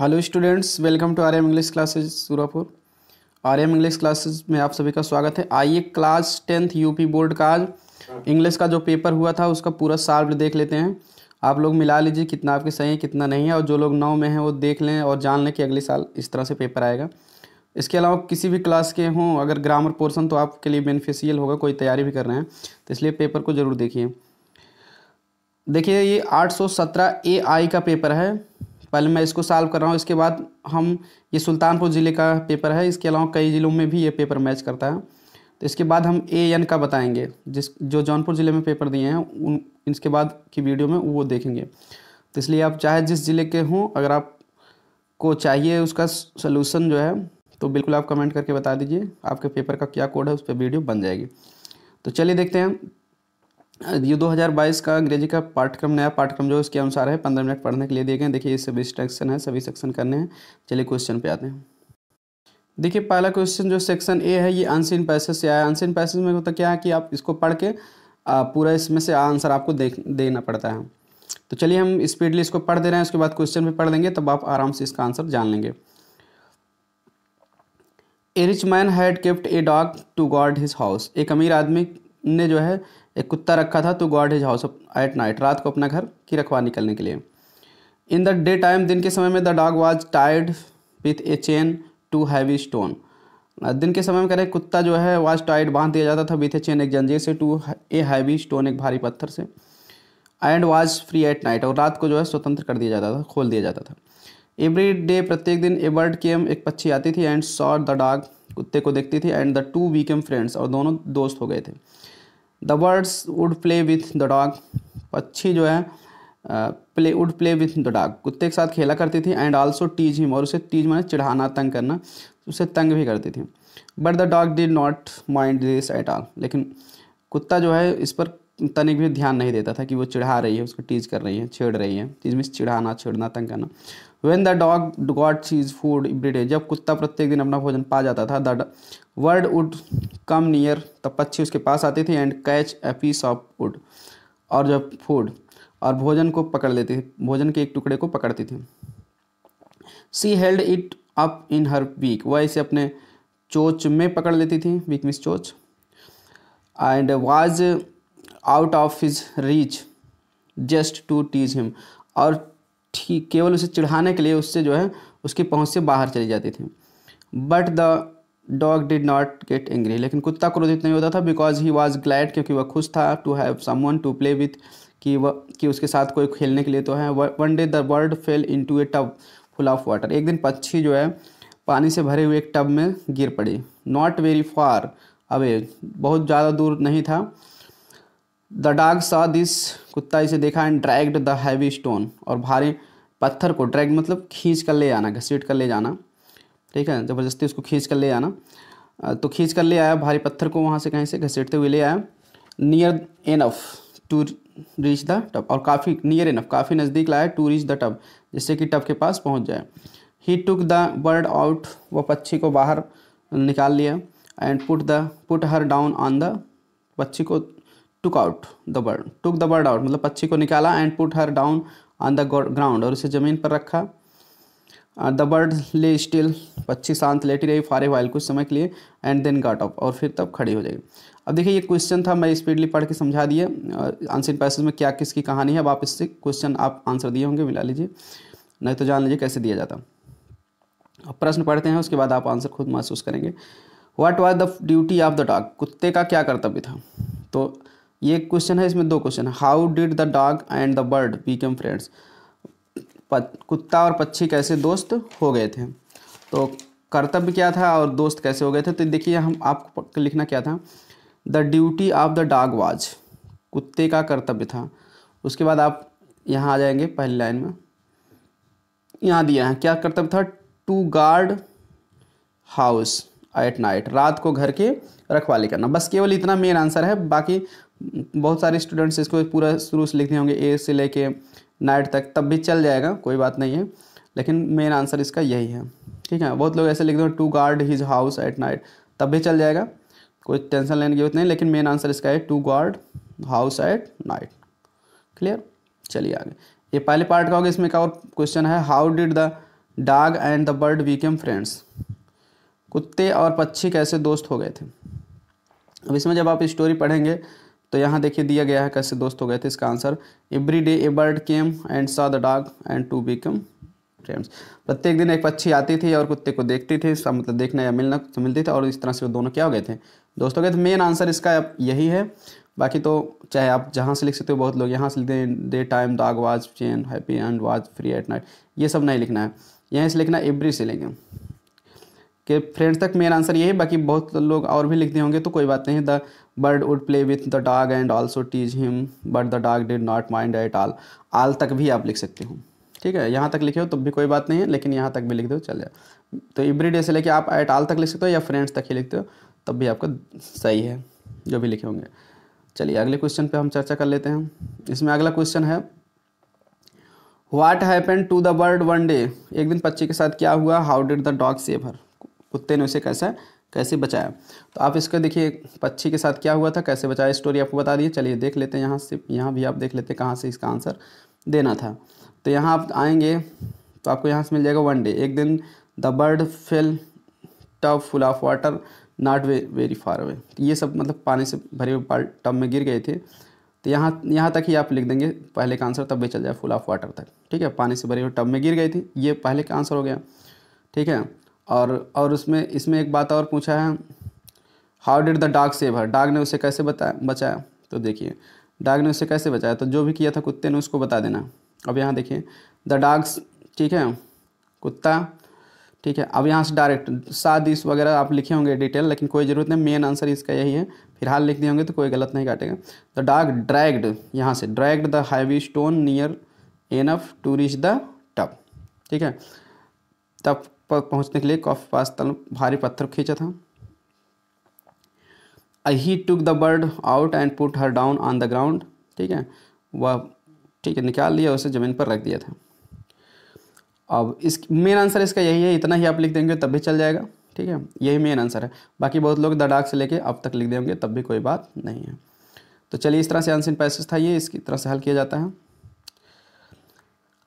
Hello students welcome to R M English classes Surapur R M English classes में आप सभी का स्वागत है आइए क्लास टेंथ यूपी बोर्ड का आज इंग्लिश का जो पेपर हुआ था उसका पूरा साल्व देख लेते हैं आप लोग मिला लीजिए कितना आपके सही है कितना नहीं है और जो लोग नौ में हैं वो देख लें और जान लें कि अगले साल इस तरह से पेपर आएगा इसके अलावा किसी भी क्लास के हों अगर ग्रामर पोर्सन तो आपके लिए बेनिफिशियल होगा कोई तैयारी भी कर रहे हैं तो इसलिए पेपर को ज़रूर देखिए देखिए ये आठ ए आई का पेपर है पहले मैं इसको सॉल्व कर रहा हूँ इसके बाद हम ये सुल्तानपुर ज़िले का पेपर है इसके अलावा कई ज़िलों में भी ये पेपर मैच करता है तो इसके बाद हम ए एन का बताएंगे जिस जो जौनपुर ज़िले में पेपर दिए हैं उन इसके बाद की वीडियो में वो देखेंगे तो इसलिए आप चाहे जिस ज़िले के हों अगर आप को चाहिए उसका सोलूसन जो है तो बिल्कुल आप कमेंट करके बता दीजिए आपके पेपर का क्या कोड है उस पर वीडियो बन जाएगी तो चलिए देखते हैं ये 2022 का अंग्रेजी का पाठ्यक्रम नया पाठ्यक्रम जो इसके अनुसार है पंद्रह मिनट पढ़ने के लिए दिए गए देखिए ये सभी सेक्शन है सभी सेक्शन करने हैं चलिए क्वेश्चन पे आते हैं देखिए पहला क्वेश्चन जो सेक्शन ए है ये अनसिन पैसेज से आया अनसिन पैसेज में होता क्या है कि आप इसको पढ़ के पूरा इसमें से आंसर आपको देख देना पड़ता है तो चलिए हम स्पीडली इसको पढ़ दे रहे हैं उसके बाद क्वेश्चन भी पढ़ लेंगे तब आप आराम से इसका आंसर जान लेंगे a rich man had gift a dog to guard his house एक अमीर आदमी ने जो है एक कुत्ता रखा था तो guard his house at night रात को अपना घर की रखवा निकलने के लिए इन द डे टाइम दिन के समय में the dog was tied with a chain to heavy stone दिन के समय में करें कुत्ता जो है वॉज टाइड बांध दिया जाता था विथ ए चेन एक जंजीर से टू ए हैवी स्टोन एक भारी पत्थर से and was free at night और रात को जो है स्वतंत्र कर दिया जाता था खोल दिया जाता था एवरी डे प्रत्येक दिन ए बर्ड केम एक पक्षी आती थी एंड सॉ द डॉग कुत्ते को देखती थी and the two became friends और दोनों दोस्त हो गए थे the birds would play with the dog पक्षी जो है play would play with the dog कुत्ते के साथ खेला करती थी एंड ऑल्सो टीज हिम और उसे टीज मैंने चढ़ाना तंग करना उसे तंग भी करती थी but the dog did not mind this at all लेकिन कुत्ता जो है इस पर तनिक भी ध्यान नहीं देता था कि वो चिढ़ा रही है उसको टीज कर रही है छेड़ रही है टीज मीन्स चिढ़ाना छेड़ना तंग करना when the dog got cheese food every day जब कुत्ता प्रत्येक दिन अपना भोजन पा जाता था the bird would come near तब पक्षी उसके पास आते थे and catch a piece of food और जब फूड और भोजन को पकड़ लेते थे भोजन के एक टुकड़े को पकड़ती थी she held it up in her beak वह इसे अपने चोच में पकड़ लेती थी वीक मिस चोच and was out of his reach just to tease him और ठीक केवल उसे चिढ़ाने के लिए उससे जो है उसकी पहुँच से बाहर चली जाती थी but the dog did not get angry लेकिन कुत्ता क्रोधित नहीं होता था बिकॉज ही वॉज ग्लैड क्योंकि वह खुश था to have someone to play with कि वह कि उसके साथ कोई खेलने के लिए तो है one day the bird fell into a tub full of water एक दिन पक्षी जो है पानी से भरे हुए एक टब में गिर पड़ी नॉट वेरी फार अवे बहुत ज़्यादा दूर नहीं था द डाग सा दिस कुत्ता इसे देखा and dragged the heavy stone और भारी पत्थर को ड्रैग मतलब खींच कर ले आना घसीट कर ले जाना ठीक है ज़बरदस्ती उसको खींच कर ले आना तो खींच कर ले आया भारी पत्थर को वहाँ से कहीं से घसीटते हुए ले आया near enough to reach the tub और काफ़ी नियर एनफ काफ़ी नज़दीक लाया टू रीच द टब जिससे कि टब के पास पहुँच जाए he took the bird out वह पक्षी को बाहर निकाल लिया and put the put her down on the पक्षी को took out the bird took the bird out मतलब पक्षी को निकाला and put her down on the ground और उसे ज़मीन पर रखा द बर्ड ले स्टिल पक्षी शांत लेटी रही फारे वाइल कुछ समय के लिए एंड देन गाट ऑफ और फिर तब खड़ी हो जाएगी अब देखिए ये क्वेश्चन था मैं स्पीडली पढ़ के समझा दिए आंसर पैसेज में क्या किसकी कहानी है अब आप इससे क्वेश्चन आप आंसर दिए होंगे मिला लीजिए नहीं तो जान लीजिए कैसे दिया जाता अब प्रश्न पढ़ते हैं उसके बाद आप आंसर खुद महसूस करेंगे what was the duty of the dog कुत्ते का क्या कर्तव्य था तो ये क्वेश्चन है इसमें दो क्वेश्चन है how did the dog and the bird become friends कुत्ता और पक्षी कैसे दोस्त हो गए थे तो कर्तव्य क्या था और दोस्त कैसे हो गए थे तो देखिए हम आपको लिखना क्या था the duty of the dog was कुत्ते का कर्तव्य था उसके बाद आप यहाँ आ जाएंगे पहली लाइन में यहाँ दिया है क्या कर्तव्य था to guard house at night रात को घर के रखवाली करना बस केवल इतना मेन आंसर है बाकी बहुत सारे स्टूडेंट्स इसको पूरा शुरू से लिखते होंगे ए से लेके नाइट तक तब भी चल जाएगा कोई बात नहीं है लेकिन मेन आंसर इसका यही है ठीक है बहुत लोग ऐसे लिखते हैं to guard his house at night तब भी चल जाएगा कोई टेंशन लेने की जरूरत नहीं लेकिन मेन आंसर इसका है to guard house at night clear चलिए आगे ये पहले पार्ट का होगा इसमें एक और क्वेश्चन है how did the dog and the bird became friends कुत्ते और पक्षी कैसे दोस्त हो गए थे अब इसमें जब आप स्टोरी पढ़ेंगे तो यहाँ देखिए दिया गया है कैसे दोस्त हो गए थे इसका answer every day a bird came and saw the dog and to become friends प्रत्येक दिन एक पक्षी आती थी और कुत्ते को देखती थी इसका मतलब देखना या मिलना मिलती थी और इस तरह से वो दोनों क्या हो गए थे दोस्तों के गए थे मेन आंसर इसका यही है बाकी तो चाहे आप जहाँ से लिख सकते हो बहुत लोग यहाँ से लिखते हैं day time dog was chain happy and was free at night ये सब नहीं लिखना है यहाँ से लिखना एवरी से लेंगे कि फ्रेंड्स तक मेन आंसर यही बाकी बहुत लोग और भी लिखते होंगे तो कोई बात नहीं the bird would play with the dog and also tease him but the dog did not mind at all all तक भी आप लिख सकते हो ठीक है यहाँ तक लिखे हो तब तो भी कोई बात नहीं है लेकिन यहाँ तक भी लिख दो चल जाए तो एवरी डे से लेके आप एट आल तक लिख सकते हो या फ्रेंड्स तक ही लिखते हो तब भी आपका सही है जो भी लिखे होंगे चलिए अगले क्वेश्चन पे हम चर्चा कर लेते हैं इसमें अगला क्वेश्चन है what happen to the bird one day एक दिन पच्ची के साथ क्या हुआ how did the dog save her कुत्ते ने उसे कैसा कैसे बचाया तो आप इसका देखिए पक्षी के साथ क्या हुआ था कैसे बचाया स्टोरी आपको बता दिए चलिए देख लेते हैं यहाँ से यहाँ भी आप देख लेते हैं कहाँ से इसका आंसर देना था तो यहाँ आप आएंगे तो आपको यहाँ से मिल जाएगा वन डे एक दिन the bird fell tub full of water not way very far away ये सब मतलब पानी से भरे हुए टब में गिर गए थे तो यहाँ यहाँ तक ही आप लिख देंगे पहले का आंसर तब भी चल जाए फुल ऑफ वाटर तक ठीक है पानी से भरे हुए टब में गिर गई थी ये पहले का आंसर हो गया ठीक है और और उसमें इसमें एक बात और पूछा है how did the dog save her dog ने उसे कैसे बताया बचाया तो देखिए डाग ने उसे कैसे बचाया तो जो भी किया था कुत्ते ने उसको बता देना अब यहाँ देखिए द डाग्स ठीक है कुत्ता ठीक है अब यहाँ से डायरेक्ट सात दिस वगैरह आप लिखे होंगे डिटेल लेकिन कोई ज़रूरत नहीं मेन आंसर इसका यही है फिलहाल लिख दिए होंगे तो कोई गलत नहीं काटेगा द डाग ड्रैग्ड यहाँ से dragged the heavy stone near enough to reach the tub ठीक है तब पर पहुंचने के लिए कॉफी पास तल भारी पत्थर खींचा था he took the bird out and put her down on the ground ठीक है वह ठीक है निकाल लिया उसे ज़मीन पर रख दिया था अब इस मेन आंसर इसका यही है इतना ही आप लिख देंगे तब भी चल जाएगा ठीक है यही मेन आंसर है बाकी बहुत लोग द डाक से लेके अब तक लिख देंगे तब भी कोई बात नहीं है तो चलिए इस तरह से आंसर पैसेज था ये इसकी तरह से हल किया जाता है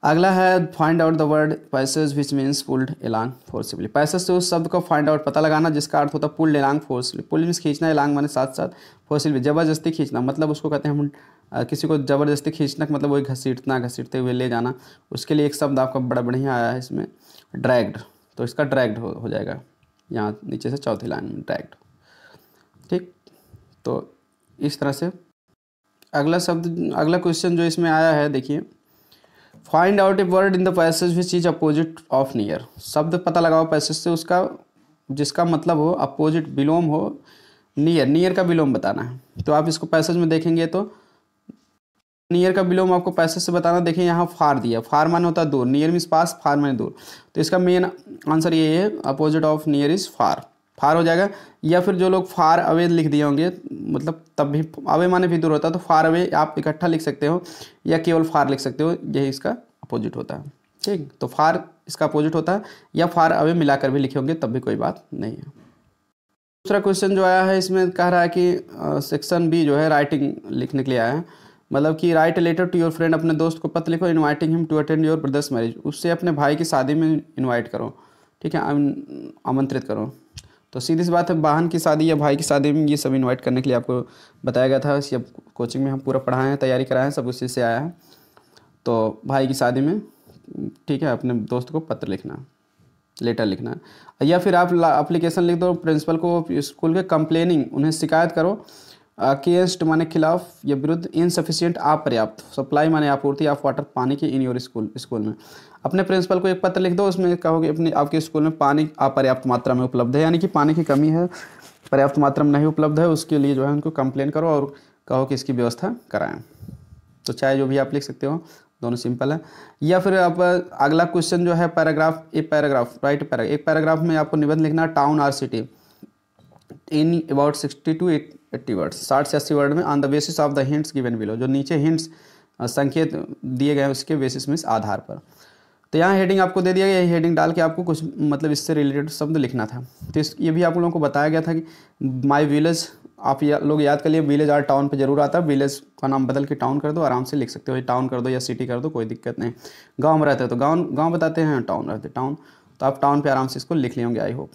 अगला है find out the word passage which means pulled along forcibly passage तो उस शब्द को फाइंड आउट पता लगाना जिसका अर्थ होता है pulled along forcibly pull means खींचना एलॉन्ग माने साथ साथ फोर्सिबली जबरदस्ती खींचना मतलब उसको कहते हैं हम किसी को ज़बरदस्ती खींचना मतलब वही घसीटना घसीटते हुए ले जाना उसके लिए एक शब्द आपका बड़ा बढ़िया आया है इसमें ड्रैग्ड तो इसका ड्रैग्ड हो, हो जाएगा यहाँ नीचे से चौथी लाइन में ड्रैग्ड ठीक तो इस तरह से अगला शब्द अगला क्वेश्चन जो इसमें आया है देखिए find out a word in the passage which is opposite of near शब्द पता लगाओ पैसेज से उसका जिसका मतलब हो अपोजिट विलोम हो नियर नियर का विलोम बताना है तो आप इसको पैसेज में देखेंगे तो नियर का विलोम आपको पैसेज से बताना देखें यहाँ फार दिया फार माने होता है दूर नियर मीन्स पास फार माने दूर तो इसका मेन आंसर ये है opposite of near is far far हो जाएगा या फिर जो लोग फार अवे लिख दिए होंगे मतलब तब भी अवे माने भी दूर होता है तो फार अवे आप इकट्ठा लिख सकते हो या केवल फार लिख सकते हो यही इसका अपोजिट होता है ठीक तो फार इसका अपोजिट होता है या फार अवे मिलाकर भी लिखे होंगे तब भी कोई बात नहीं है दूसरा क्वेश्चन जो आया है इसमें कह रहा है कि सेक्शन बी जो है राइटिंग लिखने के लिए आया है मतलब कि write letter to your friend अपने दोस्त को पत्र लिखो inviting him to attend your brother's marriage उससे अपने भाई की शादी में इनवाइट करो ठीक है आमंत्रित करो तो सीधी सी बात है बहन की शादी या भाई की शादी में ये सब इन्वाइट करने के लिए आपको बताया गया था सब कोचिंग में हम पूरा पढ़ाए हैं तैयारी कराए हैं सब उसी से आया है तो भाई की शादी में ठीक है अपने दोस्त को पत्र लिखना लेटर लिखना या फिर आप अप्लीकेशन लिख दो प्रिंसिपल को स्कूल के कंप्लेनिंग उन्हें शिकायत करो अगेंस्ट माने खिलाफ या विरुद्ध इनसफिशियंट अपर्याप्त सप्लाई माने आपूर्ति ऑफ वाटर पानी की इन योर स्कूल स्कूल में अपने प्रिंसिपल को एक पत्र लिख दो उसमें कहो कि अपने आपके स्कूल में पानी अपर्याप्त मात्रा में उपलब्ध है यानी कि पानी की कमी है पर्याप्त मात्रा में नहीं उपलब्ध है उसके लिए जो है उनको कंप्लेन करो और कहो कि इसकी व्यवस्था कराएं तो चाहे जो भी आप लिख सकते हो दोनों सिंपल है या फिर आप अगला क्वेश्चन जो है पैराग्राफ एक पैराग्राफ राइट पैरा एक पैराग्राफ में आपको निबंध लिखना town or city in about sixty to eighty words साठ से अस्सी वर्ड में on the basis of the hints given below जो नीचे हिंट्स संकेत दिए गए उसके बेसिस में आधार पर तो यहाँ हेडिंग आपको दे दिया गया हेडिंग डाल के आपको कुछ मतलब इससे रिलेटेड शब्द लिखना था तो इस ये भी आप लोगों को बताया गया था कि माई विलेज आप या, लोग याद कर लिए विलेज और टाउन पे जरूर आता है विलेज का नाम बदल के टाउन कर दो आराम से लिख सकते हो टाउन कर दो या सिटी कर दो कोई दिक्कत नहीं गाँव में रहते हो तो गाँव गाँव बताते हैं टाउन रहते टाउन तो आप टाउन पर आराम से इसको लिख लेंगे आई होप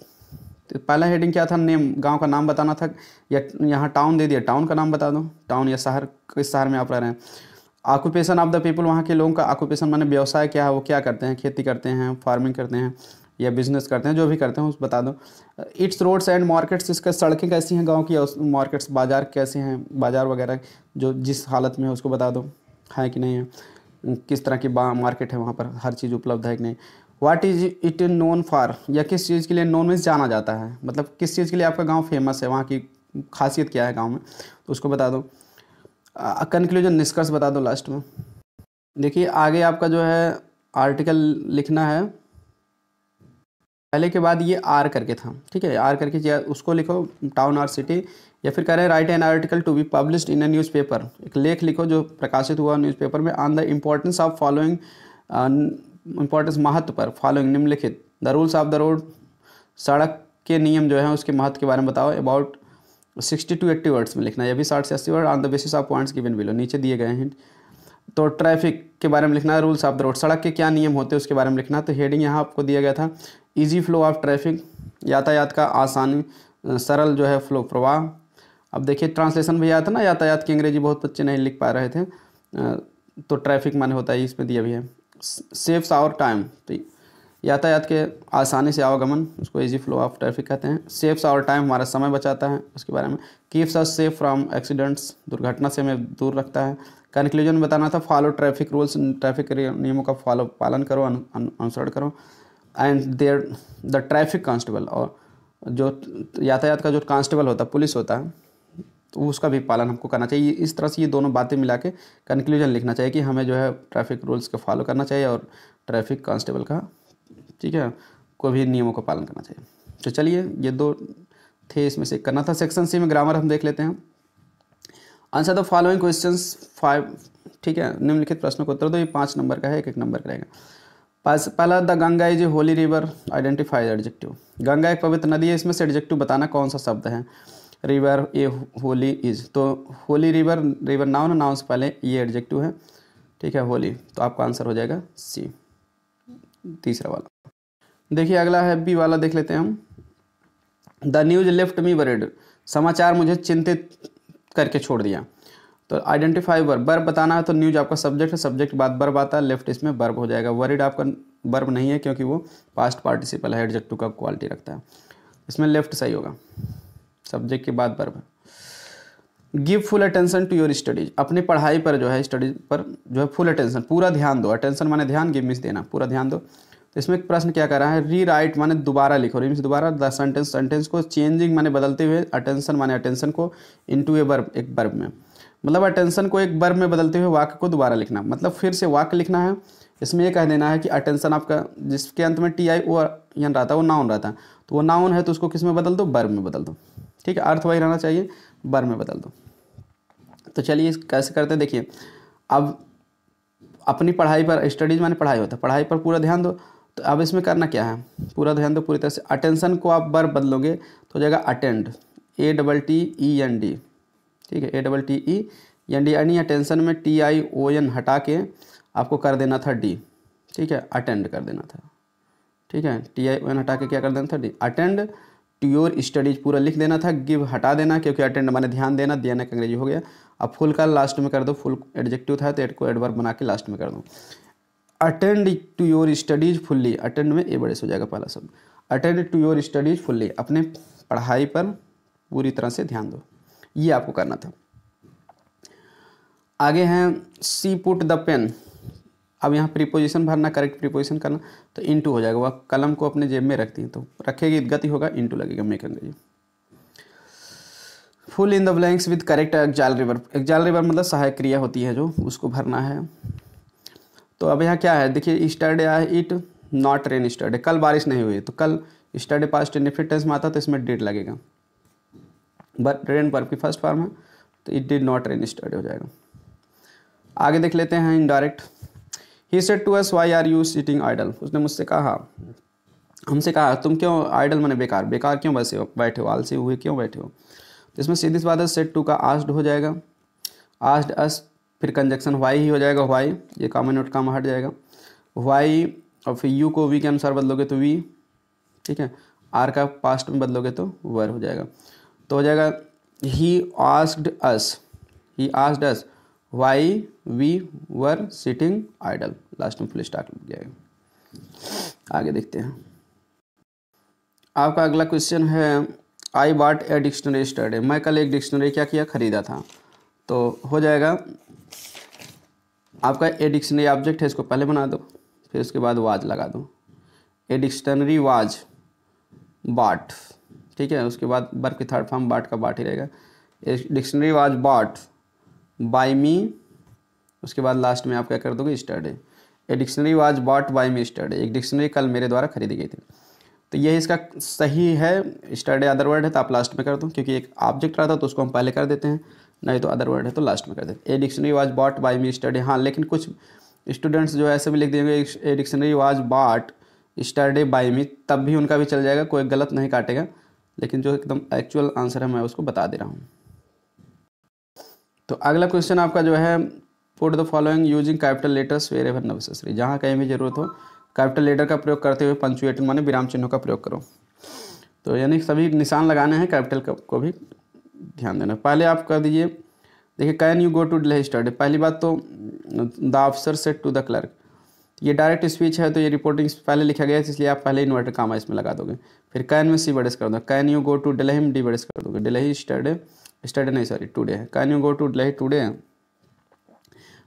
तो पहला हेडिंग क्या था नेम गांव का नाम बताना था या यहाँ टाउन दे दिया टाउन का नाम बता दो टाउन या शहर किस शहर में आप रह रहे हैं ऑक्यूपेशन ऑफ द पीपल वहाँ के लोगों का ऑक्यूपेशन मैंने व्यवसाय क्या है वो क्या करते हैं खेती करते हैं फार्मिंग करते हैं या बिजनेस करते हैं जो भी करते हैं उस बता दो इट्स रोड्स एंड मार्केट्स इसका सड़कें कैसी हैं गांव की मार्केट्स बाज़ार कैसे हैं बाज़ार वगैरह जो जिस हालत में है उसको बता दो है कि नहीं है किस तरह की मार्केट है वहाँ पर हर चीज़ उपलब्ध है कि नहीं what is it known for या किस चीज़ के लिए नोन मीन्स जाना जाता है मतलब किस चीज़ के लिए आपका गाँव फेमस है वहाँ की खासियत क्या है गाँव में तो उसको बता दो कंक्लूजन निष्कर्ष बता दो लास्ट में देखिए आगे आपका जो है आर्टिकल लिखना है पहले के बाद ये आर करके था ठीक है आर करके या उसको लिखो टाउन और सिटी या फिर कह रहे हैं write an article to be publish in a newspaper एक लेख लिखो जो प्रकाशित हुआ न्यूज़पेपर में on the importance of following importance महत्व पर फॉलोइंग निम्नलिखित the rules of the road सड़क के नियम जो है उसके महत्व के बारे में बताओ about sixty to eighty words में लिखना है ये भी साठ से अस्सी word on the basis of points given below नीचे दिए गए हैं तो ट्रैफिक के बारे में लिखना है रूल्स ऑफ द रोड सड़क के क्या नियम होते हैं उसके बारे में लिखना तो हेडिंग यहाँ आपको दिया गया था ईजी फ्लो ऑफ ट्रैफिक यातायात का आसानी सरल जो है फ्लो प्रवाह अब देखिए ट्रांसलेशन भी आया था ना यातायात की अंग्रेजी बहुत बच्चे नहीं लिख पा रहे थे तो ट्रैफिक माने होता है इसमें दिया भी है सेफ्स आवर टाइम तो यातायात के आसानी से आवागमन उसको इजी फ्लो ऑफ ट्रैफिक कहते हैं सेफ्स और टाइम हमारा समय बचाता है उसके बारे में keeps us safe from accidents दुर्घटना से हमें दूर रखता है कंक्लूजन में बताना था फॉलो ट्रैफिक रूल्स ट्रैफिक नियमों का फॉलो पालन करो अनुसरण करो and there the traffic constable और जो यातायात का जो कांस्टेबल होता है पुलिस होता है तो उसका भी पालन हमको करना चाहिए इस तरह से ये दोनों बातें मिला के कंक्लूजन लिखना चाहिए कि हमें जो है ट्रैफिक रूल्स का फॉलो करना चाहिए और ट्रैफिक कांस्टेबल का ठीक है को भी नियमों का पालन करना चाहिए तो चलिए ये दो थे इसमें से करना था सेक्शन सी में ग्रामर हम देख लेते हैं answer the following question five ठीक है निम्नलिखित प्रश्नों को उत्तर दो ये पाँच नंबर का है एक एक नंबर का रहेगा पहला the Ganga is a holy river identified adjective Ganga एक पवित्र नदी है इसमें से एडजेक्टिव बताना कौन सा शब्द है रिवर ए होली इज तो holy river river noun noun से पहले ये एडजेक्टिव है ठीक है होली तो आपका आंसर हो जाएगा सी तीसरा वाला देखिए अगला है बी वाला देख लेते हैं हम the news left me worried समाचार मुझे चिंतित करके छोड़ दिया तो आइडेंटिफाई वर्ब बर्ब बताना है तो न्यूज आपका सब्जेक्ट है सब्जेक्ट बाद बर्ब आता है लेफ्ट इसमें बर्ब हो जाएगा वरिड आपका बर्ब नहीं है क्योंकि वो पास्ट पार्टिसिपल है एडजेक्ट का क्वालिटी रखता है इसमें लेफ्ट सही होगा सब्जेक्ट के बाद verb give full attention to your studies अपनी पढ़ाई पर जो है स्टडीज पर जो है फुल अटेंशन पूरा ध्यान दो अटेंशन माने ध्यान गिव मिस देना पूरा ध्यान दो तो इसमें एक प्रश्न क्या कर रहा है री राइट माने दोबारा लिखो मीन्स दोबारा द सेंटेंस सेंटेंस को चेंजिंग माने बदलते हुए अटेंशन माने अटेंशन को इनटू ए वर्ब एक वर्ब में मतलब अटेंशन को एक वर्ब में बदलते हुए वाक्य को दोबारा लिखना मतलब फिर से वाक्य लिखना है इसमें यह कह देना है कि अटेंशन आपका जिसके अंत में टी आई ओ यन रहता है वो नाउन रहता है तो वो नाउन है तो उसको किस में बदल दो बर्ब में बदल दो ठीक है अर्थ वही रहना चाहिए बर्ब में बदल दो तो चलिए कैसे करते हैं देखिए अब अपनी पढ़ाई पर स्टडीज़ माने पढ़ाई होता है पढ़ाई पर पूरा ध्यान दो तो अब इसमें करना क्या है पूरा ध्यान दो पूरी तरह से अटेंशन को आप बार बदलोगे तो हो जाएगा attend A double T E N D ठीक है A double T E N D यानी अटेंशन में टी आई ओ एन हटा के आपको कर देना था डी ठीक है अटेंड कर देना था ठीक है टी आई ओ एन हटा के क्या कर देना था डी अटेंड टू योर स्टडीज पूरा लिख देना था गिव हटा देना क्योंकि अटेंड मैंने ध्यान देना दिया का अंग्रेजी हो गया अब फुल का लास्ट में कर दो फुल एडजेक्टिव था तो एड को एडवर्ब बना के लास्ट में कर दो attend to your studies fully attend में ए बड़े से हो जाएगा पहला शब्द attend to your studies fully अपने पढ़ाई पर पूरी तरह से ध्यान दो ये आपको करना था आगे हैं सी पुट द पेन अब यहाँ प्रीपोजिशन भरना करेक्ट प्रीपोजिशन करना तो इंटू हो जाएगा वह कलम को अपने जेब में रखती है तो रखेगी गति होगा इंटू लगेगा मेक अंग्रेजी fill in the blanks with correct auxiliary verb auxiliary verb मतलब सहायक क्रिया होती है जो उसको भरना है तो अब यहाँ क्या है देखिए स्टर्डे आया इट नॉट रेन स्टर्डे कल बारिश नहीं हुई तो कल स्टर्डे पास्ट इनिफिट टेंस में आता तो इसमें डेट लगेगा बट रेन पर की फर्स्ट फॉर्म है तो it did not rain yesterday हो जाएगा आगे देख लेते हैं indirect he said to us why are you sitting idle उसने मुझसे कहा हमसे कहा तुम क्यों आइडल मैंने बेकार बेकार क्यों बैसे हो बैठे हो आलसी हुए क्यों बैठे हो तो इसमें सीधी बात है सेट टू का आस्ड हो जाएगा आस्ड अस फिर कंजक्शन वाई ही हो जाएगा वाई ये कामन नोट काम हट जाएगा वाई और फिर यू को वी के अनुसार बदलोगे तो वी ठीक है आर का पास्ट में बदलोगे तो वर हो जाएगा तो हो जाएगा he asked us he asked us why we were sitting idle last में फुल स्टार्ट लग जाएगा आगे देखते हैं आपका अगला क्वेश्चन है आई बाट ए डिक्शनरी स्टडी मैं कल एक डिक्शनरी क्या किया ख़रीदा था तो हो जाएगा आपका ए डिक्शनरी ऑब्जेक्ट है इसको पहले बना दो फिर उसके बाद वाज लगा दो ए डिक्शनरी वाज बाट ठीक है उसके बाद बर्फ की थर्ड फॉर्म बाट का बाट ही रहेगा a dictionary was bought by me उसके बाद लास्ट में आप क्या कर दोगे yesterday a dictionary was bought by me yesterday एक डिक्शनरी कल मेरे द्वारा खरीदी गई थी तो ये इसका सही है स्टडे अदर वर्ड है तो आप लास्ट में कर दो क्योंकि एक ऑब्जेक्ट रहा था तो उसको हम पहले कर देते हैं नहीं तो अदर वर्ड है तो लास्ट में कर देते a dictionary was bought by me yesterday हाँ लेकिन कुछ स्टूडेंट्स जो ऐसे भी लिख देंगे a dictionary was bought yesterday by me तब भी उनका भी चल जाएगा कोई गलत नहीं काटेगा लेकिन जो एकदम एक्चुअल आंसर है मैं उसको बता दे रहा हूँ तो अगला क्वेश्चन आपका जो है put the following using capital letters wherever necessary जहाँ कहीं भी जरूरत हो कैपिटल लेटर का प्रयोग करते हुए पंचुएटर माने विराम चिन्हों का प्रयोग करो तो यानी सभी निशान लगाने हैं कैपिटल को भी ध्यान देना पहले आप कर दीजिए देखिए can you go to Delhi yesterday पहली बात तो the officer said to the clerk ये डायरेक्ट स्पीच है तो ये रिपोर्टिंग पहले लिखा गया है इसलिए आप पहले इन्वर्टर कामा इसमें लगा दोगे फिर कैन में सी वर्डेस कर दो can you go to Delhi the words कर दोगे डिले स्टडे स्टडे नहीं सॉरी टूडे है can you go to Delhi today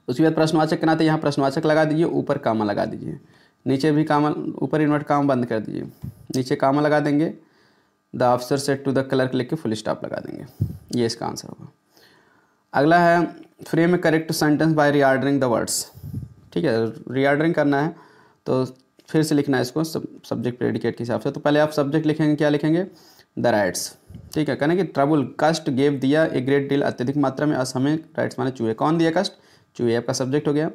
उसके बाद प्रश्नवाचक के नाते यहाँ प्रश्नवाचक लगा दीजिए ऊपर कामा लगा दीजिए नीचे भी कामा ऊपर इन्वर्ट काम बंद कर दीजिए नीचे कामा लगा देंगे the officer said to the clerk लिख के फुल स्टॉप लगा देंगे ये इसका आंसर होगा अगला है frame a correct sentence by reordering the words ठीक है रीआर्डरिंग करना है तो फिर से लिखना है इसको सब सब्जेक्ट प्रेडिकेट के हिसाब से तो पहले आप सब्जेक्ट लिखेंगे क्या लिखेंगे द राइट्स ठीक है कहना कि ट्रबुल कष्ट गेव दिया ए ग्रेट डील अत्यधिक मात्रा में असमय राइट्स माने चूहे कौन दिया कष्ट चूहे आपका सब्जेक्ट हो गया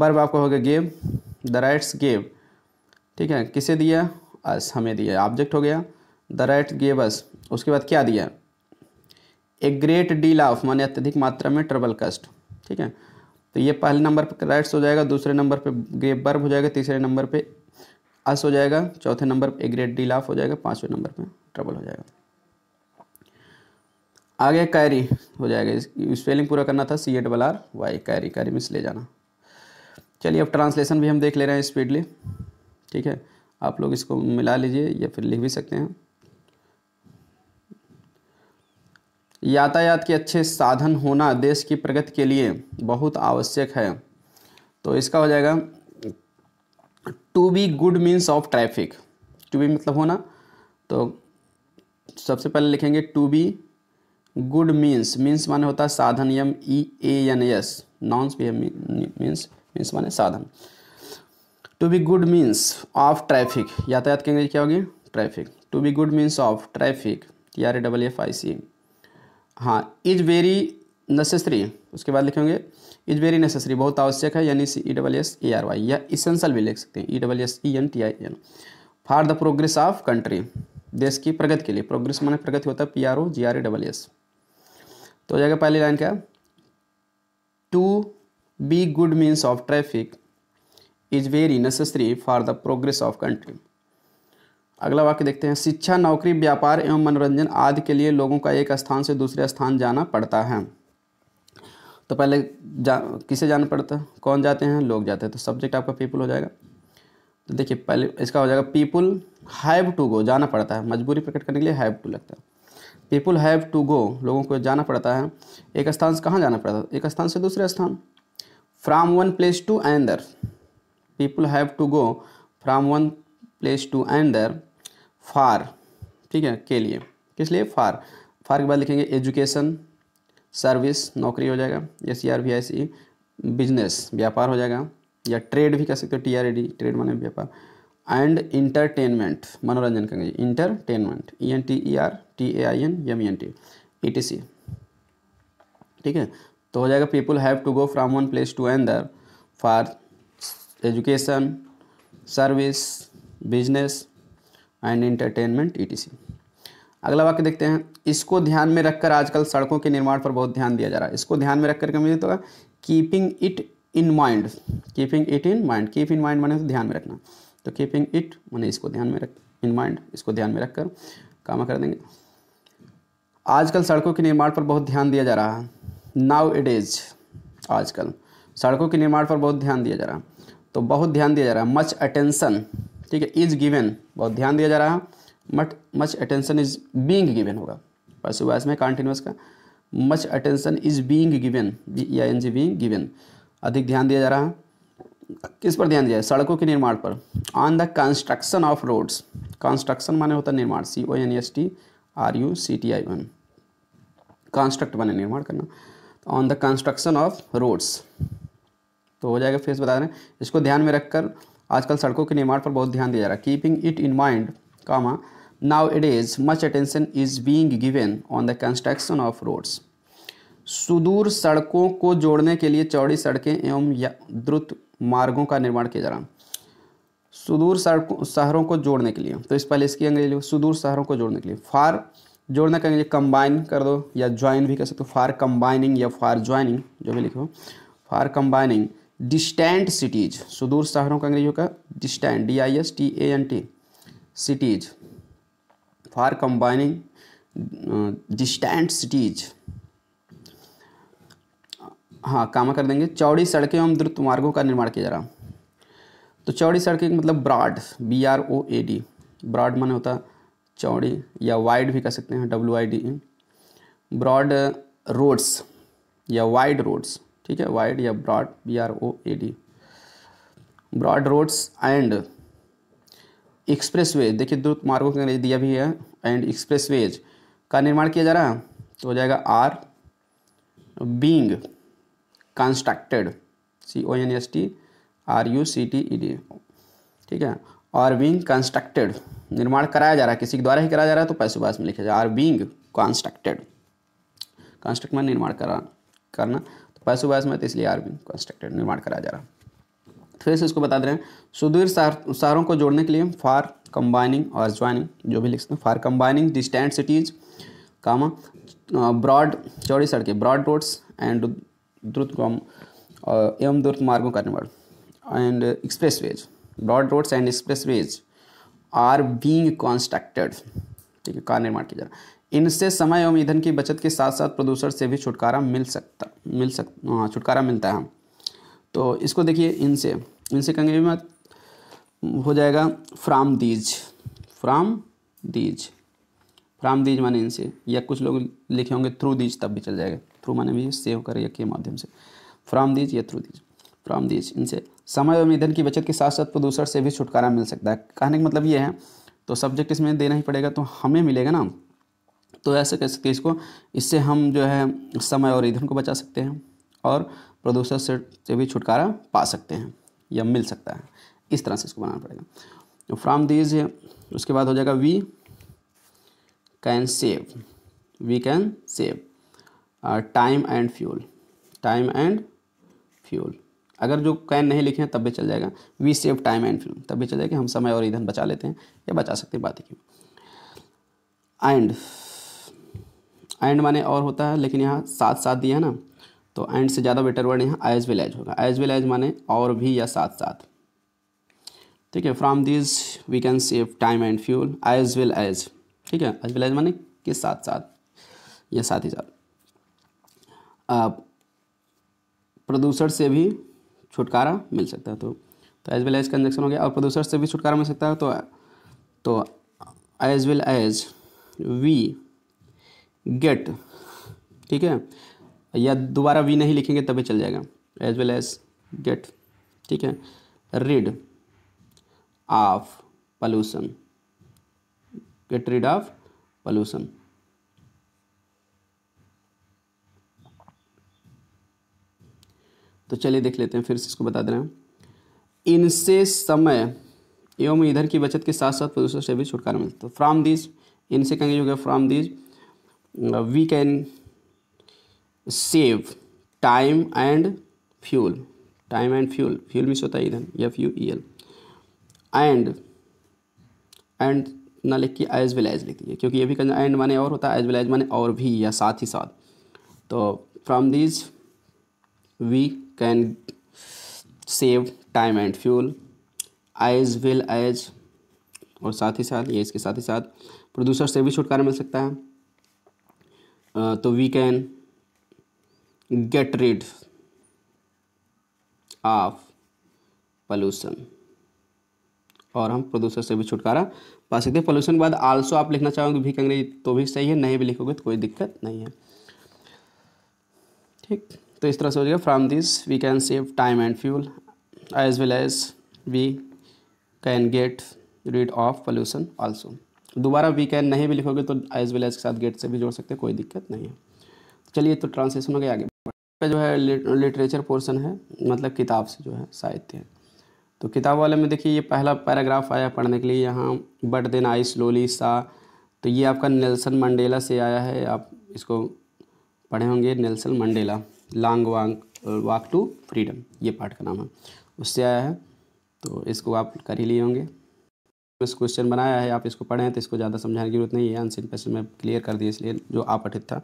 बर्ब आपका हो गया गेव द राइट्स गेव ठीक है किसे दिया अस हमें दिया ऑब्जेक्ट हो गया द राइट गेवस उसके बाद क्या दिया ए ग्रेट डील ऑफ माने अत्यधिक मात्रा में ट्रबल कस्ट ठीक है तो ये पहले नंबर पर राइट्स हो जाएगा दूसरे नंबर पे ग्रेप बर्ब हो जाएगा तीसरे नंबर पे अस हो जाएगा चौथे नंबर पे ए ग्रेट डील ऑफ हो जाएगा पाँचवें नंबर पे ट्रबल हो जाएगा आगे कैरी हो जाएगा स्पेलिंग पूरा करना था C A double R Y carry carry miss ले जाना चलिए अब ट्रांसलेशन भी हम देख ले रहे हैं स्पीडली ठीक है आप लोग इसको मिला लीजिए या फिर लिख भी सकते हैं यातायात के अच्छे साधन होना देश की प्रगति के लिए बहुत आवश्यक है तो इसका हो जाएगा to be good means of traffic to be मतलब होना तो सबसे पहले लिखेंगे to be good means means माने होता है साधन यम ई ए एन एस नॉन्स भी मीन्स मीन्स माने साधन to be good means of traffic यातायात के अंग्रेजी क्या होगी traffic to be good means of traffic T R A double F I C हाँ इज वेरी नेसेसरी उसके बाद लिखेंगे इज वेरी नेसेसरी बहुत आवश्यक है यानी C E double S A R Y या इसेंशल भी लिख सकते हैं E double S E N T I N for the progress of country देश की प्रगति के लिए प्रोग्रेस माने प्रगति होता है P R O G R A double S तो हो जाएगा पहली लाइन क्या to be good means of traffic is very necessary for the progress of country अगला वाक्य देखते हैं शिक्षा नौकरी व्यापार एवं मनोरंजन आदि के लिए लोगों का एक स्थान से दूसरे स्थान जाना पड़ता है तो पहले जा किसे जाना पड़ता है कौन जाते हैं लोग जाते हैं तो सब्जेक्ट आपका पीपल हो जाएगा तो देखिए पहले इसका हो जाएगा पीपुल हैव टू गो जाना पड़ता है मजबूरी प्रकट करने के लिए हैव टू लगता है पीपुल हैव टू गो लोगों को जाना पड़ता है एक स्थान से कहाँ जाना पड़ता है एक स्थान से दूसरे स्थान from one place to another people have to go from one place to another for ठीक है के लिए किस लिए फार फार के बाद लिखेंगे एजुकेशन सर्विस नौकरी हो जाएगा या C R V I C business व्यापार हो जाएगा या ट्रेड भी कह सकते हो T R A D trade माने व्यापार एंड इंटरटेनमेंट मनोरंजन करेंगे entertainment E N T E R T A I N M E N T E T C ठीक है तो हो जाएगा people have to go from one place to another for education service business and entertainment etc अगला वाक्य देखते हैं इसको ध्यान में रखकर आजकल सड़कों के निर्माण पर बहुत ध्यान दिया जा रहा है इसको ध्यान में रखकर क्या तो keeping it in mind keeping it in mind keep in mind माने तो ध्यान में रखना तो कीपिंग इट मैंने इसको ध्यान में रख इन माइंड इसको ध्यान में रखकर काम कर देंगे आजकल सड़कों के निर्माण पर बहुत ध्यान दिया जा रहा है नाउ इट इज आजकल सड़कों के निर्माण पर बहुत ध्यान दिया जा रहा है तो बहुत ध्यान दिया जा रहा है मच अटेंसन ठीक है इज गिवेन बहुत ध्यान दिया जा रहा है मट much attention is being given होगा पैसे वाइस में कॉन्टिन्यूस का much attention is being given B E I N G being given अधिक ध्यान दिया जा रहा है किस पर ध्यान दिया सड़कों के निर्माण पर on the construction of roads construction माने होता है निर्माण C O N S T R U C T I O N construct माने निर्माण करना on the construction of roads तो हो जाएगा फेस बता रहे हैं इसको ध्यान में रखकर आजकल सड़कों के निर्माण पर बहुत ध्यान दिया जा रहा है keeping it in mind comma now it is much attention is being given on the construction of roads सुदूर सड़कों को जोड़ने के लिए चौड़ी सड़कें एवं द्रुत मार्गों का निर्माण किया जा रहा सुदूर सड़कों शहरों को जोड़ने के लिए तो इस पहले इसकी अंग्रेजी सुदूर शहरों को जोड़ने के लिए फार जोड़ने का अंग्रेजी कंबाइन कर दो या ज्वाइन भी कर सकते हो फार कंबाइनिंग या फार ज्वाइनिंग जो भी लिखे हो फार कंबाइनिंग डिस्टेंट सिटीज सुदूर शहरों का अंग्रेजों का distant D I S T A N T cities for combining distant cities हाँ काम कर देंगे चौड़ी सड़कें एवं द्रुत मार्गों का निर्माण किया जा रहा तो चौड़ी सड़कें मतलब broad B R O A D broad माने होता चौड़ी या वाइड भी कह सकते हैं W I D broad roads या वाइड रोड्स ठीक है वाइड या broad B R O A D broad roads and expressways देखिए दो मार्गों के लिए दिया भी है एंड एक्सप्रेस वेज का निर्माण किया जा रहा है तो हो जाएगा are being constructed C O N S T R U C T E D ठीक है आर बींग कंस्ट्रक्टेड निर्माण कराया जा रहा है किसी के द्वारा ही कराया जा रहा है तो पैसे पास में लिखा जाए आर बींग कंस्ट्रक्टेड कंस्ट्रक्ट में निर्माण करा करना पशु पासुबास में तो इसलिए आर्मी कंस्ट्रक्टेड निर्माण करा जा रहा फिर से इसको बता दे रहे हैं सुदूर शहरों को जोड़ने के लिए फार कंबाइनिंग और ज्वाइनिंग जो भी लिख सकते हैं for combining distant cities comma broad चौड़ी सड़कें ब्रॉड रोड्स एंड द्रुत एवं द्रुत मार्गों का निर्माण and expressways broad roads and expressways are being constructed ठीक है कार निर्माण किया जा रहा इनसे समय एवं ईंधन की बचत के साथ साथ प्रदूषण से भी छुटकारा मिल सकता मिल सक हाँ, छुटकारा मिलता है हाँ। तो इसको देखिए इनसे इनसे कहेंगे मत हो जाएगा from these from these from these माने इनसे या कुछ लोग लिखे होंगे थ्रू दीज तब भी चल जाएगा थ्रू माने भी सेव कर या के माध्यम से फ्राम दीज या थ्रू दीज फ्राम दीज इनसे समय एवं ईंधन की बचत के साथ साथ प्रदूषण से भी छुटकारा मिल सकता है कहने का मतलब ये है तो सब्जेक्ट इसमें देना ही पड़ेगा तो हमें मिलेगा ना तो ऐसे कह सकते हैं इसको इससे हम जो है समय और ईंधन को बचा सकते हैं और प्रदूषण से से भी छुटकारा पा सकते हैं या मिल सकता है इस तरह से इसको बनाना पड़ेगा फ्राम तो दीज उसके बाद हो जाएगा we can save we can save time and fuel time and fuel अगर जो कैन नहीं लिखे हैं तब भी चल जाएगा we save time and fuel तब भी चल जाएगा हम समय और ईंधन बचा लेते हैं या बचा सकते हैं बात ही की एंड एंड माने और होता है लेकिन यहाँ साथ साथ दिया है ना तो एंड से ज़्यादा बेटर वर्ड यहाँ एज वेल एज होगा एज वेल एज माने और भी या साथ साथ ठीक है from this we can save time and fuel as well as ठीक है एज वेल एज माने के साथ साथ या साथ ही साथ प्रदूषण से भी छुटकारा मिल सकता है तो तो एज वेल एज कंजक्शन हो गया और प्रदूषण से भी छुटकारा मिल सकता है तो तो as well as we get ठीक है या दोबारा वी नहीं लिखेंगे तभी चल जाएगा एज वेल एज गेट ठीक है rid of pollution get rid of pollution तो चलिए देख लेते हैं फिर से इसको बता दे रहे हैं इनसे समय एवं इधर की बचत के साथ साथ प्रदूषण से भी छुटकारा मिलता है फ्रॉम दीज इनसे कहेंगे हो गया these we can save time and fuel time and fuel fuel means होता है ईंधन F U E L and and ना लिख के एज वेल एज लिख दीजिए क्योंकि ये भी कहना एंड माने और होता है एज वेल एज माने और भी या साथ ही साथ तो from this we can save time and fuel as well as और साथ ही साथ ये इसके साथ ही साथ प्रोड्यूसर से भी छुटकारा मिल सकता है Uh, तो we can get rid of pollution और हम प्रदूषण से भी छुटकारा पा सकते हैं पॉल्यूशन के बाद आल्सो आप लिखना चाहोगे तो भी अंग्रेजी तो भी सही है नहीं भी लिखोगे तो कोई दिक्कत नहीं है ठीक तो इस तरह से हो जाएगा from this we can save time and fuel as well as we can get rid of pollution also दोबारा वी कैन नहीं भी लिखोगे तो एज वेल एज के साथ गेट से भी जोड़ सकते कोई दिक्कत नहीं है तो चलिए तो ट्रांसलेशन हो गया आगे पे जो है लिटरेचर पोर्शन है मतलब किताब से जो है साहित्य है तो किताब वाले में देखिए ये पहला पैराग्राफ आया पढ़ने के लिए यहाँ बट देन आई स्लोली सा तो ये आपका नेल्सन मंडेला से आया है आप इसको पढ़े होंगे नेल्सन मंडेला लॉन्ग वांग वाक टू फ्रीडम ये पार्ट का नाम है उससे आया है तो इसको आप कर ही लिए होंगे इस क्वेश्चन बनाया है आप इसको पढ़ें तो इसको ज़्यादा समझाने की जरूरत नहीं है आंसर क्वेश्चन में क्लियर कर दिया इसलिए जो आप अठित था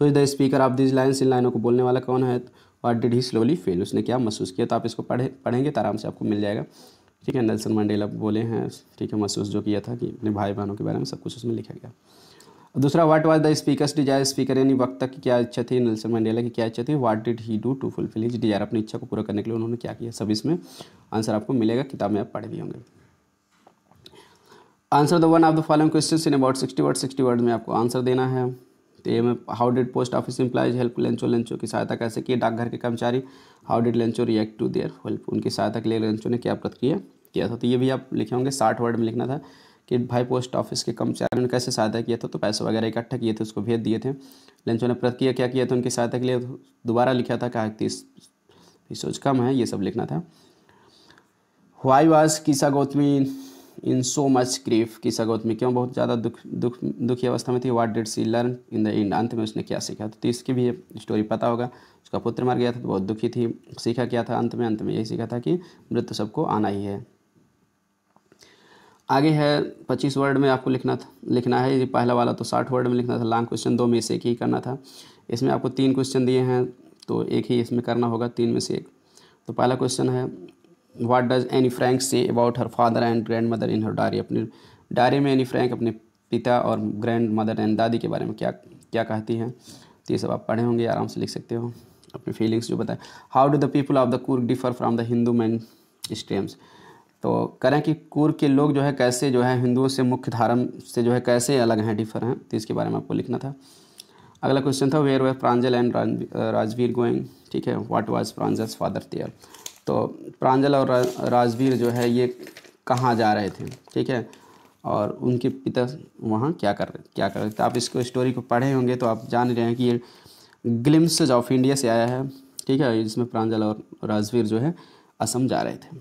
who is the speaker of this lines इन लाइनों को बोलने वाला कौन है what did he slowly feel उसने क्या महसूस किया तो आप इसको पढ़े पढ़ेंगे तो आराम से आपको मिल जाएगा ठीक है नेल्सन मंडेला बोले हैं ठीक है महसूस जो किया था कि अपने भाई बहनों के बारे में सब कुछ उसमें लिखा गया दूसरा what was the speaker's desire speaker यानी वक्त की क्या इच्छा थी नेल्सन मंडेला की क्या इच्छा थी what did he do to fulfil his desire अपनी इच्छा को पूरा करने के लिए उन्होंने क्या किया सब इसमें आंसर आपको मिलेगा किताब में आप पढ़ भी होंगे answer the one of the following question in about sixty word sixty word में आपको आंसर देना है तो ये में how did post office employees help Lencho Lencho की सहायता कैसे की डाकघर के कर्मचारी how did Lencho react to their help उनकी सहायता के लिए लेंचो ने क्या प्रतिक्रिया किया था तो ये भी आप लिखे होंगे साठ वर्ड में लिखना था कि भाई पोस्ट ऑफिस के कर्मचारियों ने कैसे सहायता किया था तो पैसे वगैरह इकट्ठा किए थे उसको भेज दिए थे लेंचो ने प्रतिक्रिया क्या किया था उनकी सहायता के लिए दोबारा लिखा था कहा तीस फीसोज कम है ये सब लिखना था why was Kisa Gotami in so much grief की सगौत में क्यों बहुत ज़्यादा दुख दुख दुखी अवस्था में थी what did she learn in the end अंत में उसने क्या सीखा तो इसकी भी स्टोरी पता होगा उसका पुत्र मर गया था तो बहुत दुखी थी सीखा क्या था अंत में अंत में यही सीखा था कि मृत्यु सबको आना ही है आगे है पच्चीस वर्ड में आपको लिखना था लिखना है ये पहला वाला तो साठ वर्ड में लिखना था लॉन्ग क्वेश्चन दो में से एक ही करना था इसमें आपको तीन क्वेश्चन दिए हैं तो एक ही इसमें करना होगा तीन में से एक तो पहला क्वेश्चन है what does Anne Frank say about her father and grandmother in her diary अपनी डायरी में एनी फ्रैंक अपने पिता और ग्रैंड मदर एंड दादी के बारे में क्या क्या कहती हैं तो ये सब आप पढ़े होंगे आराम से लिख सकते हो अपनी फीलिंग्स जो बताएं how do the people of the Coorg differ from the Hindu mainstreams तो करें कि कुर्क के लोग जो है कैसे जो है हिंदुओं से मुख्य धर्म से जो है कैसे अलग हैं डिफर हैं तो इसके बारे में आपको लिखना था अगला क्वेश्चन था where were Pranjal and Rajvir going ठीक है what was Pranjal's father there तो प्रांजल और राजवीर जो है ये कहाँ जा रहे थे ठीक है और उनके पिता वहाँ क्या कर रहे क्या कर रहे थे आप इसको स्टोरी को पढ़े होंगे तो आप जान रहे हैं कि ये ग्लिम्स ऑफ इंडिया से आया है ठीक है इसमें प्रांजल और राजवीर जो है असम जा रहे थे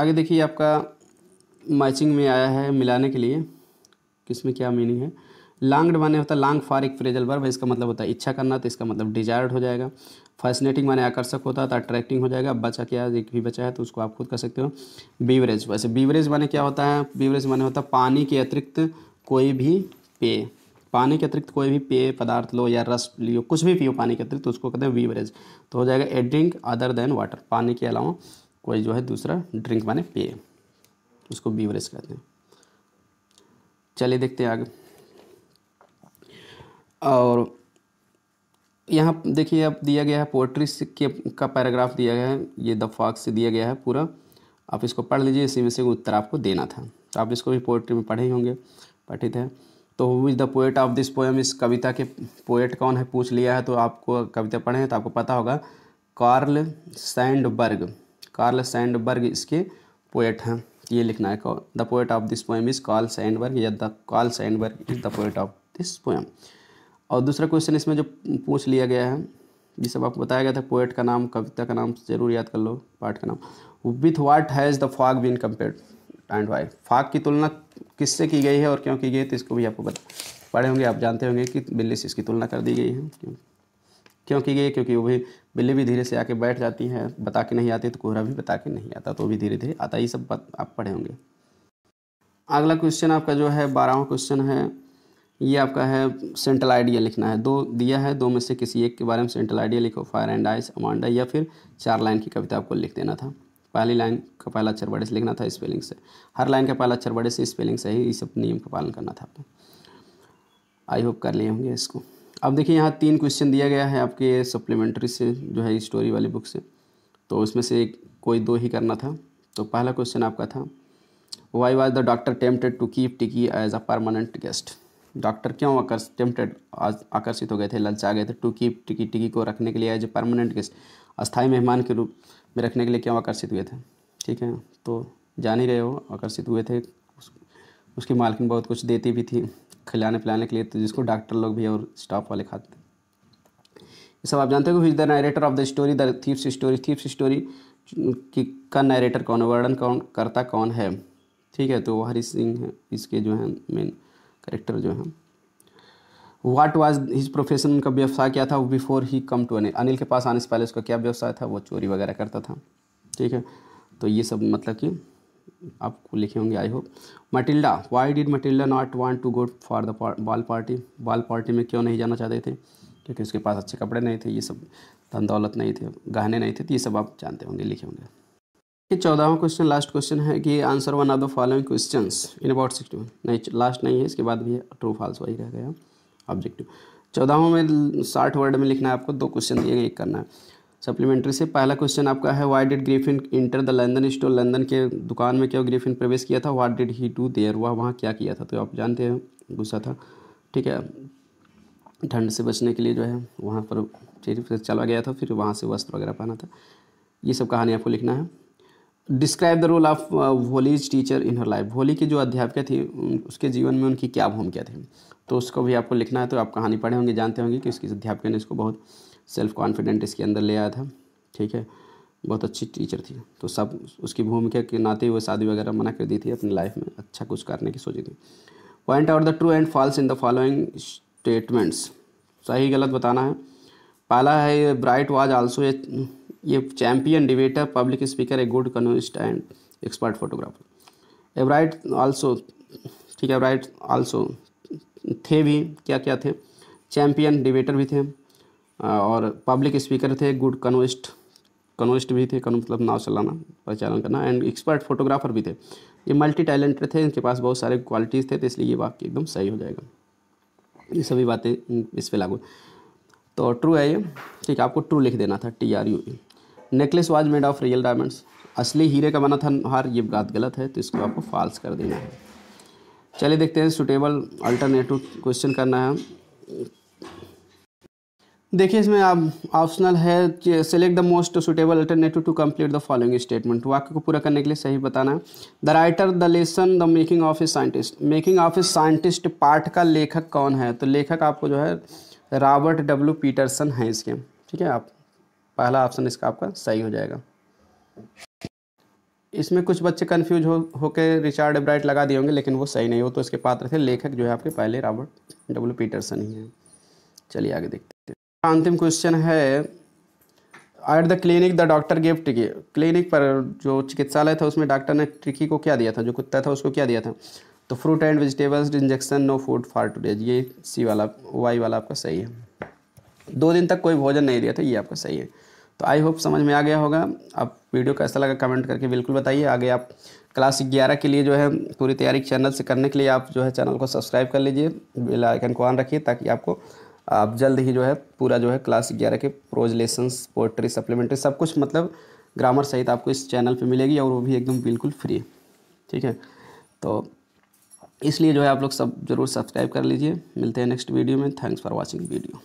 आगे देखिए आपका मैचिंग में आया है मिलाने के लिए किसमें क्या मीनिंग है लांगड माने होता है लांग फॉर एक फ्रेजल वर्ब इसका मतलब होता है इच्छा करना तो इसका मतलब डिजायर्ड हो जाएगा फैसिनेटिंग माने आकर्षक होता है तो अट्रैक्टिंग हो जाएगा बचा क्या एक भी बचा है तो उसको आप खुद कर सकते हो बीवरेज वैसे बीवरेज माने क्या होता है बीवरेज माने होता है पानी के अतिरिक्त कोई भी पेय पानी के अतिरिक्त कोई भी पेय पदार्थ लो या रस लियो कुछ भी पियो पानी के अतिरिक्त तो उसको कहते हैं बीवरेज तो हो जाएगा a drink other than water पानी के अलावा कोई जो है दूसरा ड्रिंक माने पेय उसको बीवरेज कहते हैं चलिए देखते हैं आगे और यहाँ देखिए अब दिया गया है पोट्री के का पैराग्राफ दिया गया है ये द फॉक्स से दिया गया है पूरा आप इसको पढ़ लीजिए इसी में से उत्तर आपको देना था तो आप इसको भी पोइट्री में पढ़े ही होंगे पठित है तो who is the poet of this poem इस कविता के पोएट कौन है पूछ लिया है तो आपको कविता पढ़े हैं तो आपको पता होगा कार्ल सैंडबर्ग कार्ल सैंडबर्ग इसके पोएट हैं ये लिखना है the poet of this poem is Carl Sandburg या the Carl Sandburg is the poet of this poem और दूसरा क्वेश्चन इसमें जो पूछ लिया गया है ये सब आपको बताया गया था पोएट का नाम कविता का नाम जरूर याद कर लो पाठ का नाम with what has the fog been compare and why fog की तुलना किससे की गई है और क्यों की गई है तो इसको भी आपको बता पढ़े होंगे आप जानते होंगे कि बिल्ली से इसकी तुलना कर दी गई है क्यों क्यों की गई है क्योंकि वो भी बिल्ली भी धीरे से आके बैठ जाती है बता के नहीं आती तो कोहरा भी बता के नहीं आता तो भी धीरे धीरे आता ये सब आप पढ़े होंगे अगला क्वेश्चन आपका जो है बारहवा क्वेश्चन है ये आपका है सेंट्रल आइडिया लिखना है दो दिया है दो में से किसी एक के बारे में सेंट्रल आइडिया लिखो फायर एंड आइस अमांडा या फिर चार लाइन की कविता आपको लिख देना था पहली लाइन का पहला अक्षर बड़े से लिखना था स्पेलिंग से हर लाइन का पहला अक्षर बड़े से स्पेलिंग से ही इस सब नियम का पालन करना था आपको आई होप कर लिए होंगे इसको अब देखिए यहाँ तीन क्वेश्चन दिया गया है आपके सप्लीमेंट्री से जो है स्टोरी वाली बुक से तो उसमें से कोई दो ही करना था तो पहला क्वेश्चन आपका था why was the doctor tempted to keep Tiki as a permanent guest doctor क्यों आकर्ष टेम्पटेड आकर्षित हो गए थे ललचा गए थे टू कीप टिकी टिकी को रखने के लिए जो परमानेंट केस अस्थायी मेहमान के रूप में रखने के लिए क्यों आकर्षित हुए थे ठीक है तो जान ही रहे हो आकर्षित हुए थे उस, उसकी मालकिन बहुत कुछ देती भी थी खिलाने पिलाने के लिए तो जिसको डॉक्टर लोग भी और स्टाफ वाले खाते थे ये सब आप जानते हो the narrator of the story the thief's story thief's story की का नारेटर कौन है वर्णन कौन करता कौन है ठीक है तो हरी सिंह इसके जो है मेन करेक्टर जो है वाट वाज हिज प्रोफेशन का व्यवसाय क्या था before he come to Anil Anil के पास आने से पहले उसका क्या व्यवसाय था वो चोरी वगैरह करता था ठीक है तो ये सब मतलब कि आपको लिखे होंगे I hope Matilda why did Matilda not want to go for the ball party ball party में क्यों नहीं जाना चाहते थे क्योंकि उसके पास अच्छे कपड़े नहीं थे ये सब धन दौलत नहीं थे गहने नहीं थे तो ये सब आप जानते होंगे लिखे होंगे कि चौदहवा क्वेश्चन लास्ट क्वेश्चन है कि answer one of the following question in about sixty one नहीं लास्ट नहीं है इसके बाद भी ट्रू फॉल्स वही रह गया ऑब्जेक्टिव चौदहवा में साठ वर्ड में लिखना है आपको दो क्वेश्चन दिए गए एक करना है सप्लीमेंट्री से पहला क्वेश्चन आपका है why did Griffin enter the London store London के दुकान में क्या ग्रीफिन प्रवेश किया था what did he do there वह वहाँ क्या किया था तो आप जानते हैं गुस्सा था ठीक है ठंड से बचने के लिए जो है वहाँ पर चला गया था फिर वहाँ से वस्त्र वगैरह पहना था ये सब कहानी आपको लिखना है describe the role of Holly's teacher in her life Holly की जो अध्यापिका थी उसके जीवन में उनकी क्या भूमिका थी तो उसको भी आपको लिखना है तो आप कहानी पढ़े होंगे जानते होंगे कि उसकी अध्यापिका ने इसको बहुत सेल्फ कॉन्फिडेंट इसके अंदर ले आया था ठीक है बहुत अच्छी टीचर थी तो सब उसकी भूमिका के नाते वो शादी वगैरह मना कर दी थी अपनी लाइफ में अच्छा कुछ करने की सोची थी point out the true and false in the following statements सही गलत बताना है पहला है ब्राइट वाज आल्सो ए ये champion debater public speaker a good canoeist and expert photographer Ebright also ठीक है एवराइट ऑल्सो थे भी क्या क्या थे चैम्पियन डिबेटर भी थे और पब्लिक स्पीकर थे गुड कन्विस्ट कन्विस्ट भी थे मतलब नाव चलाना प्रचारण करना एंड एक्सपर्ट फोटोग्राफर भी थे ये मल्टी टैलेंटेड थे इनके पास बहुत सारे क्वालिटीज़ थे तो इसलिए ये वाक्य एकदम सही हो जाएगा ये सभी बातें इस पर लागू तो ट्रू है ये ठीक है आपको ट्रू लिख देना था T R U necklace was made of real diamonds असली हीरे का बना था हार ये बात गलत है तो इसको आपको फॉल्स कर देना है चलिए देखते हैं सुटेबल अल्टरनेटिव क्वेश्चन करना है देखिए इसमें आप ऑप्शनल है select the most suitable alternative to complete the following statement वाक्य को पूरा करने के लिए सही बताना है the writer the lesson the making of a scientist making of a scientist part का लेखक कौन है तो लेखक आपको जो है रॉबर्ट डब्ल्यू पीटरसन है इसके ठीक है आप पहला ऑप्शन इसका आपका सही हो जाएगा इसमें कुछ बच्चे कन्फ्यूज हो होकर रिचार्ड एब्राइट लगा दिए होंगे लेकिन वो सही नहीं हो तो इसके पात्र थे लेखक जो है आपके पहले रॉबर्ट डब्ल्यू पीटरसन ही हैं चलिए आगे देखते हैं अंतिम क्वेश्चन है at the clinic the doctor gave Tiki clinic पर जो चिकित्सालय था उसमें डॉक्टर ने टिकी को क्या दिया था जो कुत्ता था उसको क्या दिया था तो fruit and vegetables injection no food for today's ये सी वाला वाई वाला आपका सही है दो दिन तक कोई भोजन नहीं दिया था ये आपका सही है तो आई होप समझ में आ गया होगा आप वीडियो कैसा लगा कमेंट करके बिल्कुल बताइए आगे आप क्लास ग्यारह के लिए जो है पूरी तैयारी चैनल से करने के लिए आप जो है चैनल को सब्सक्राइब कर लीजिए बेल आइकन को ऑन रखिए ताकि आपको आप जल्द ही जो है पूरा जो है क्लास ग्यारह के प्रोज लेसन्स पोइट्री सप्लीमेंट्री सब कुछ मतलब ग्रामर सहित आपको इस चैनल पे मिलेगी और वो भी एकदम बिल्कुल फ्री ठीक है तो इसलिए जो है आप लोग सब जरूर सब्सक्राइब कर लीजिए मिलते हैं नेक्स्ट वीडियो में थैंक्स फॉर वॉचिंग वीडियो